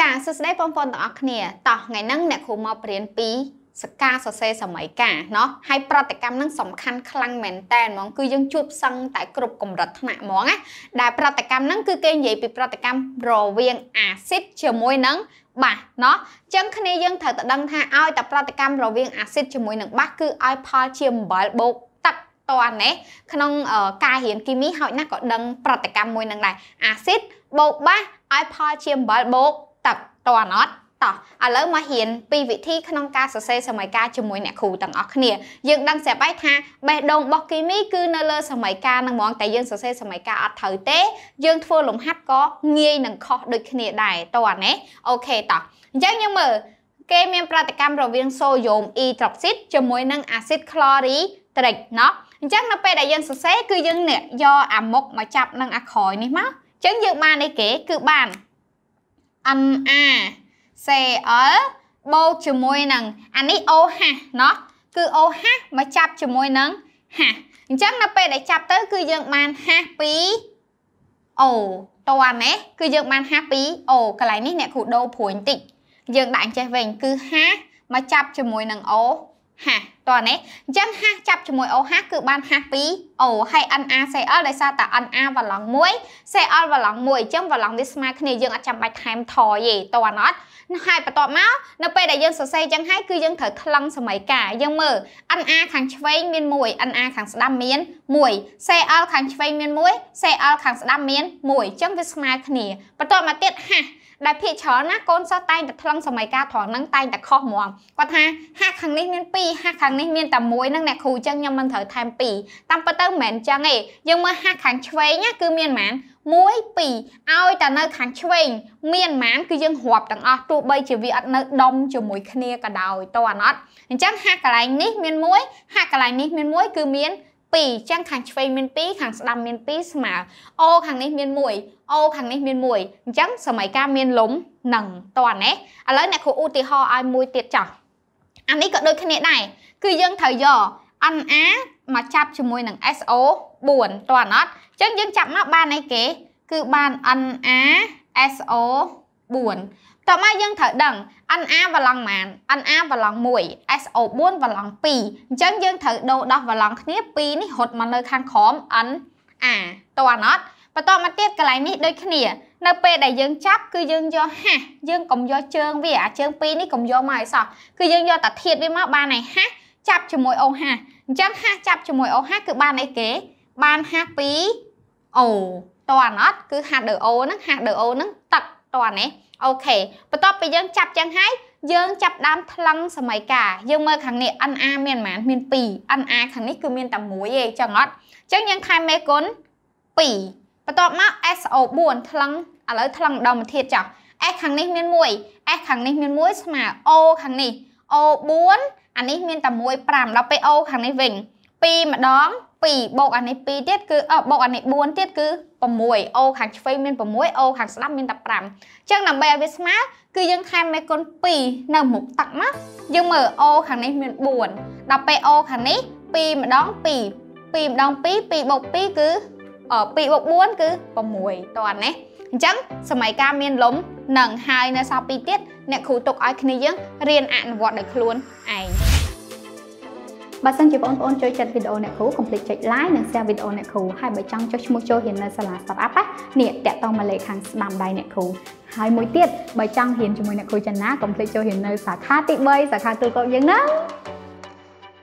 ចាសួស្តីបងប្អូនទាំងអស់គ្នាតោះថ្ងៃហ្នឹងអ្នកគ្រូមកបរៀនពីសកាសរសេរសម័យកាเนาะហើយប្រតិកម្មនឹងសំខាន់ខ្លាំងមែនតើហ្មងគឺយើង ជួបសឹងតែគ្រប់កម្រិតថ្នាក់ហ្មងណាដែលប្រតិកម្មនឹងគឺគេនិយាយពីប្រតិកម្មរវាងអាស៊ីតជាមួយនឹងបាសเนาะអញ្ចឹងគ្នាយើងត្រូវតែដឹងថាឲ្យតែប្រតិកម្មរវាងអាស៊ីតជាមួយនឹងបាសគឺឲ្យផលជា7បូកទឹកតណេះក្នុងការរៀនគីមីហើយណាក៏ដឹងប្រតិកម្មមួយនឹងដែរអាស៊ីតបូកបាសឲ្យផលជា7បូកតន់អត់តោះឥឡូវមករៀនពីវិធីក្នុងការសរសេរសមីការជាមួយអ្នកគ្រូទាំងអស់គ្នាយើងដឹងស្រាប់ហើយថាបេះដូងរបស់គីមីគឺនៅលើសមីការនឹងហ្មងតែយើងសរសេរសមីការអត់ត្រូវទេយើងធ្វើលំហាត់ក៏ងាយនឹងខុសដូចគ្នាដែរតោះណាអូខេតោះអញ្ចឹងយើងមើលគេមានប្រតិកម្មរវាងសូយ៉ូមអ៊ីត្រុកស៊ីតជាមួយនឹងអាស៊ីតក្លរីត្រិចណោះអញ្ចឹងនៅពេលដែលយើងសរសេរគឺយើងយកអាមុខមកចាប់នឹងអាក្រោយនេះមកអញ្ចឹងយើងបានអីគេគឺបាន Na Cl បូកជាមួយនឹងអានេះ OH ណោះគឺ OH មកចាប់ជាមួយនឹង H អញ្ចឹងនៅពេលដែលចាប់ទៅគឺយើងបាន H2 O តើណាគឺយើងបាន H2 O កន្លែងនេះអ្នកគ្រូដូរព្រួយបន្តិចយើងដាក់អញ្ចេះវិញគឺ H មកចាប់ជាមួយនឹង O ហាស់តោះនេះអញ្ចឹងហាស់ចាប់ជាមួយ O ហាស់គឺបានហាស់ពី O ហើយ NR CL ដោយសារតែ NR វឡង់1 CL វឡង់1អញ្ចឹងវឡង់វាស្មើគ្នាយើងអត់ចាំបាច់ថែមថយទេតោះអត់ហើយបន្ទាប់មកនៅពេលដែលយើងសរសេរអញ្ចឹងហើយគឺយើងត្រូវខ្លឹងសមីការយើងមើល NR ខាងឆ្វេងមាន1 NR ខាងស្ដាំមាន1 CL ខាងឆ្វេងមាន1 CL ខាងស្ដាំមាន1អញ្ចឹងវាស្មើគ្នាបន្ទាប់មកទៀតហាស់ដែលភាកច្រើនណាកូនសិស្សតែងតែថ្លឹងសម័យកាលត្រង់ហ្នឹងតែងតែខុសហ្មងគាត់ថាហាក់ខាងនេះមាន2ហាក់ខាងនេះមានតែ1ហ្នឹងអ្នកគ្រូចឹងខ្ញុំមិនត្រូវថែម2តាមពិតទៅមិនមែនចឹងទេយើងមើលហាក់ខាងឆ្វេងណាគឺមានប៉ុន្មាន1 2ឲ្យតែនៅខាងឆ្វេងមានម៉ាន គឺយើងរាប់ទាំងអស់ទោះបីជាវាអត់នៅដុំជាមួយគ្នាក៏ដោយតើអត់អញ្ចឹងហាក់កន្លែងនេះ មាន1ហាក់កន្លែងនេះមាន1គឺមាន1 2អញ្ចឹងខាងឆ្វេងមាន2ខាងស្ដាំមាន2ស្មើអូខាងនេះមាន1អូខាងនេះមាន1អញ្ចឹងសម័យកាលមានលំ នឹងតើណាឥឡូវអ្នកគ្រូឧទាហរណ៍ឲ្យមួយទៀតចោះអានេះក៏ដូចគ្នាដែរគឺយើងត្រូវយក NA មកចាប់ជាមួយនឹង SO 4តើអត់អញ្ចឹងយើងចាប់មកបានអីគេគឺបាន NA SO 4តោះមកយើងត្រូវដឹង NR វ៉ឡង់ម៉ាន NR វ៉ឡង់1 SO4 វ៉ឡង់2អញ្ចឹងយើងត្រូវដូរដោះវ៉ឡង់គ្នា2នេះរត់មកនៅខាងក្រោម NR តោះអណត់បន្តមកទៀតកន្លែងនេះដូចគ្នានៅពេលដែលយើងចាប់គឺយើងយកហាស់យើងកុំយកជើងវាអាជើងពីរនេះកុំយកមកឲ្យសោះគឺយើងយកតាធាតវាមកបានឲ្យហាស់ចាប់ជាមួយអូហាស់អញ្ចឹងហាស់ចាប់ជាមួយអូហាស់គឺបានអីគេបានហាស់ពីអូតោះអណត់គឺហាស់ដូអូហ្នឹងហាស់ដូអូហ្នឹងទឹកតាន់ណាអូខេបន្ទាប់ពីយើងចាប់ចឹងហើយយើងចាប់ដើមថ្លឹងសម័យកាយើងមើលខាងនេះ NR មានប៉ុន្មានមាន2 NR ខាងនេះគឺមានតែមួយឯងចឹងអត់ចឹងយើងខែមេគុណ2បន្ទាប់មក SO4 ថ្លឹងឥឡូវថ្លឹងដុំធាតុចោះ S ខាងនេះ មាន1 S ខាងនេះ មាន1ស្មើ O ខាងនេះ O4 អានេះមានតែ1 5ដល់ពេល O ខាងនេះវិញ2ម្ដង2បូកអានេះ2ទៀតគឺអបូកអានេះ4ទៀតគឺ6អូខាងឆ្វេងមាន6អូខាងស្ដាំមាន15អញ្ចឹងដើម្បីឲ្យវាស្មើគឺយើងថែមមេគុណ2នៅមុខទឹកមកយើងមើលអូខាងនេះមាន4ដល់ពេលអូខាងនេះ2ម្ដង2 2ម្ដង2 2បូក2គឺ2បូក4គឺ6តើណាអញ្ចឹងសម័យកាលមានលំនឹងហើយនៅសល់2ទៀតអ្នកគ្រូទុកឲ្យគ្នាយើងរៀនអនុវត្តដោយខ្លួនឯងបើសិនជាបងប្អូនចូលចិត្តវីដេអូអ្នកគ្រូកុំភ្លេចចុច like និង share វីដេអូអ្នកគ្រូហើយបើចង់ចុះឈ្មោះចូលរៀននៅសាលា Startup នេះតាក់ទងមកលេខខាងស្ដាំដៃអ្នកគ្រូហើយមួយទៀតបើចង់រៀនជាមួយអ្នកគ្រូចនាកុំភ្លេចចូលរៀននៅសាខាទី3សាខាទូកោកយើងណា